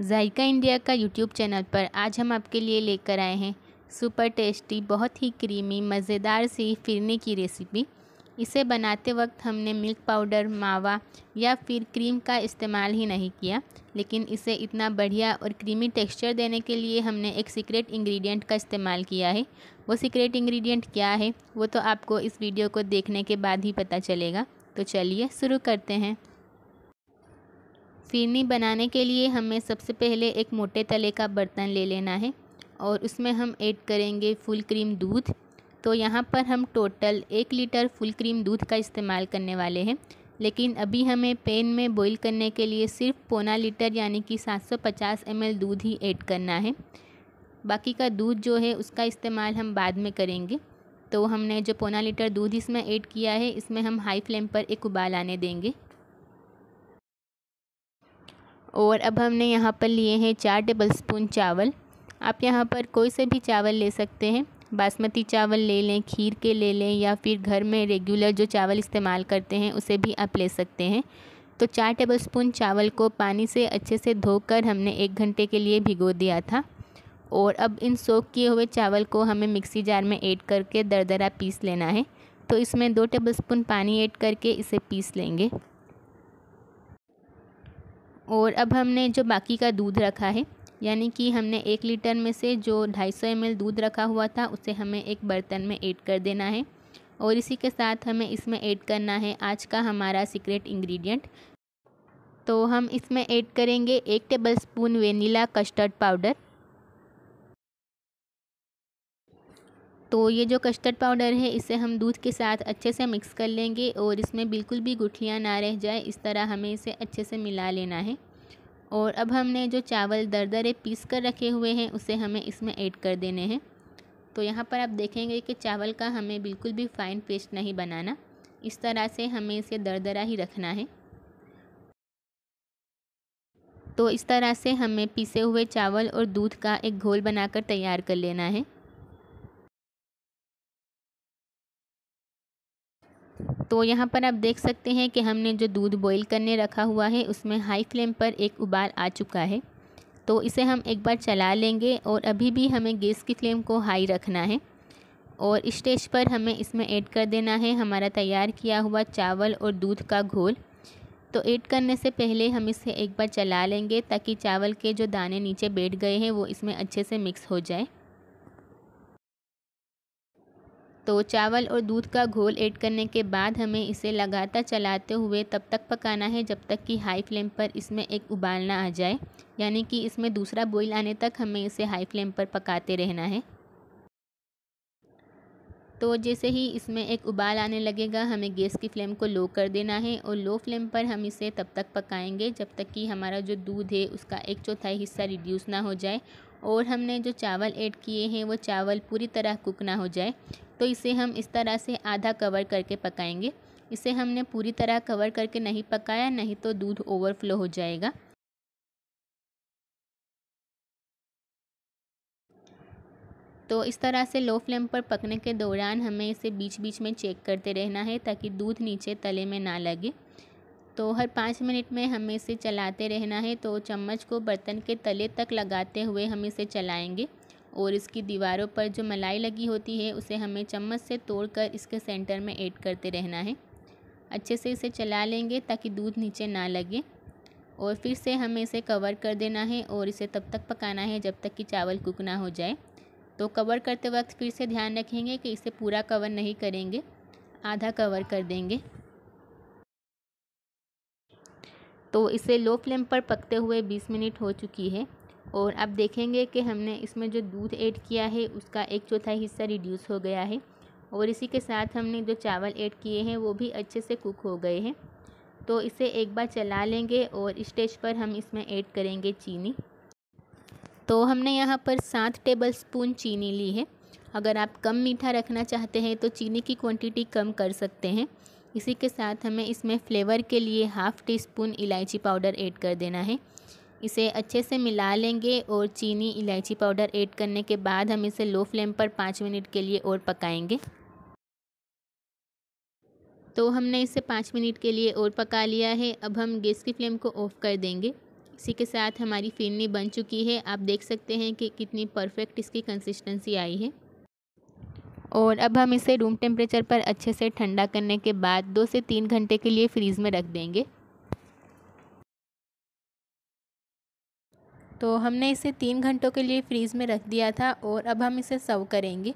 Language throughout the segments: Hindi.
जायका इंडिया का यूट्यूब चैनल पर आज हम आपके लिए लेकर आए हैं सुपर टेस्टी बहुत ही क्रीमी मज़ेदार सी फिरने की रेसिपी इसे बनाते वक्त हमने मिल्क पाउडर मावा या फिर क्रीम का इस्तेमाल ही नहीं किया लेकिन इसे इतना बढ़िया और क्रीमी टेक्सचर देने के लिए हमने एक सीक्रेट इंग्रेडिएंट का इस्तेमाल किया है वो सीक्रेट इंग्रेडिएंट क्या है वो तो आपको इस वीडियो को देखने के बाद ही पता चलेगा तो चलिए शुरू करते हैं फिरनी बनाने के लिए हमें सबसे पहले एक मोटे तले का बर्तन ले लेना है और उसमें हम ऐड करेंगे फुल क्रीम दूध तो यहाँ पर हम टोटल एक लीटर फुल क्रीम दूध का इस्तेमाल करने वाले हैं लेकिन अभी हमें पैन में बॉईल करने के लिए सिर्फ पौना लीटर यानी कि 750 सौ दूध ही ऐड करना है बाकी का दूध जो है उसका इस्तेमाल हम बाद में करेंगे तो हमने जो पौना लीटर दूध इसमें ऐड किया है इसमें हम हाई फ्लेम पर एक उबाल आने देंगे और अब हमने यहाँ पर लिए हैं चार टेबल स्पून चावल आप यहाँ पर कोई से भी चावल ले सकते हैं बासमती चावल ले लें खीर के ले लें या फिर घर में रेगुलर जो चावल इस्तेमाल करते हैं उसे भी आप ले सकते हैं तो चार टेबल स्पून चावल को पानी से अच्छे से धोकर हमने एक घंटे के लिए भिगो दिया था और अब इन सोख किए हुए चावल को हमें मिक्सी जार में ऐड करके दरदरा पीस लेना है तो इसमें दो टेबल स्पून पानी ऐड करके इसे पीस लेंगे और अब हमने जो बाकी का दूध रखा है यानी कि हमने एक लीटर में से जो 250 सौ दूध रखा हुआ था उसे हमें एक बर्तन में ऐड कर देना है और इसी के साथ हमें इसमें ऐड करना है आज का हमारा सीक्रेट इंग्रेडिएंट तो हम इसमें ऐड करेंगे एक टेबलस्पून वेनिला कस्टर्ड पाउडर तो ये जो कस्टर्ड पाउडर है इसे हम दूध के साथ अच्छे से मिक्स कर लेंगे और इसमें बिल्कुल भी गुठलियाँ ना रह जाए इस तरह हमें इसे अच्छे से मिला लेना है और अब हमने जो चावल दरदरे पीस कर रखे हुए हैं उसे हमें इसमें ऐड कर देने हैं तो यहाँ पर आप देखेंगे कि चावल का हमें बिल्कुल भी फ़ाइन पेस्ट नहीं बनाना इस तरह से हमें इसे दरदरा ही रखना है तो इस तरह से हमें पीसे हुए चावल और दूध का एक घोल बनाकर तैयार कर लेना है तो यहाँ पर आप देख सकते हैं कि हमने जो दूध बॉईल करने रखा हुआ है उसमें हाई फ्लेम पर एक उबाल आ चुका है तो इसे हम एक बार चला लेंगे और अभी भी हमें गैस की फ्लेम को हाई रखना है और स्टेज पर हमें इसमें ऐड कर देना है हमारा तैयार किया हुआ चावल और दूध का घोल तो ऐड करने से पहले हम इसे एक बार चला लेंगे ताकि चावल के जो दाने नीचे बैठ गए हैं वो इसमें अच्छे से मिक्स हो जाए तो चावल और दूध का घोल ऐड करने के बाद हमें इसे लगातार चलाते हुए तब तक पकाना है जब तक कि हाई फ्लेम पर इसमें एक उबाल ना आ जाए यानी कि इसमें दूसरा बॉईल आने तक हमें इसे हाई फ्लेम पर पकाते रहना है तो जैसे ही इसमें एक उबाल आने लगेगा हमें गैस की फ्लेम को लो कर देना है और लो फ्लेम पर हम इसे तब तक पकाएंगे जब तक कि हमारा जो दूध है उसका एक चौथाई हिस्सा रिड्यूस ना हो जाए और हमने जो चावल ऐड किए हैं वो चावल पूरी तरह कुक ना हो जाए तो इसे हम इस तरह से आधा कवर करके पकाएंगे इसे हमने पूरी तरह कवर करके नहीं पकाया नहीं तो दूध ओवरफ्लो हो जाएगा तो इस तरह से लो फ्लेम पर पकने के दौरान हमें इसे बीच बीच में चेक करते रहना है ताकि दूध नीचे तले में ना लगे तो हर पाँच मिनट में हमें इसे चलाते रहना है तो चम्मच को बर्तन के तले तक लगाते हुए हम इसे चलाएंगे और इसकी दीवारों पर जो मलाई लगी होती है उसे हमें चम्मच से तोड़कर इसके सेंटर में ऐड करते रहना है अच्छे से इसे चला लेंगे ताकि दूध नीचे ना लगे और फिर से हमें इसे कवर कर देना है और इसे तब तक पकाना है जब तक कि चावल कुक ना हो जाए तो कवर करते वक्त फिर से ध्यान रखेंगे कि इसे पूरा कवर नहीं करेंगे आधा कवर कर देंगे तो इसे लो फ्लेम पर पकते हुए 20 मिनट हो चुकी है और अब देखेंगे कि हमने इसमें जो दूध ऐड किया है उसका एक चौथाई हिस्सा रिड्यूस हो गया है और इसी के साथ हमने जो चावल ऐड किए हैं वो भी अच्छे से कुक हो गए हैं तो इसे एक बार चला लेंगे और स्टेज पर हम इसमें ऐड करेंगे चीनी तो हमने यहाँ पर सात टेबल स्पून चीनी ली है अगर आप कम मीठा रखना चाहते हैं तो चीनी की क्वांटिटी कम कर सकते हैं इसी के साथ हमें इसमें फ्लेवर के लिए हाफ़ टी स्पून इलायची पाउडर ऐड कर देना है इसे अच्छे से मिला लेंगे और चीनी इलायची पाउडर ऐड करने के बाद हम इसे लो फ्लेम पर पाँच मिनट के लिए और पकाएंगे तो हमने इसे पाँच मिनट के लिए और पका लिया है अब हम गैस की फ्लेम को ऑफ़ कर देंगे इसी के साथ हमारी फिरनी बन चुकी है आप देख सकते हैं कि कितनी परफेक्ट इसकी कंसिस्टेंसी आई है और अब हम इसे रूम टेम्परेचर पर अच्छे से ठंडा करने के बाद दो से तीन घंटे के लिए फ्रीज़ में रख देंगे तो हमने इसे तीन घंटों के लिए फ्रीज़ में रख दिया था और अब हम इसे सर्व करेंगे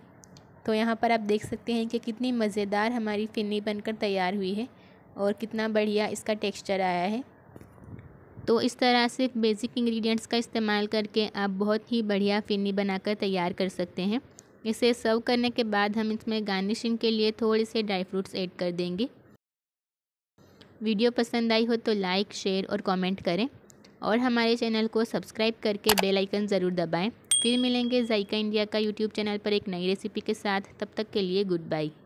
तो यहाँ पर आप देख सकते हैं कि कितनी मज़ेदार हमारी फिन्नी बनकर तैयार हुई है और कितना बढ़िया इसका टेक्सचर आया है तो इस तरह से बेसिक इंग्रेडिएंट्स का इस्तेमाल करके आप बहुत ही बढ़िया फिन्नी बनाकर तैयार कर सकते हैं इसे सर्व करने के बाद हम इसमें गार्निशिंग के लिए थोड़े से ड्राई फ्रूट्स ऐड कर देंगे वीडियो पसंद आई हो तो लाइक शेयर और कमेंट करें और हमारे चैनल को सब्सक्राइब करके बेल आइकन ज़रूर दबाएं फिर मिलेंगे जायका इंडिया का यूट्यूब चैनल पर एक नई रेसिपी के साथ तब तक के लिए गुड बाई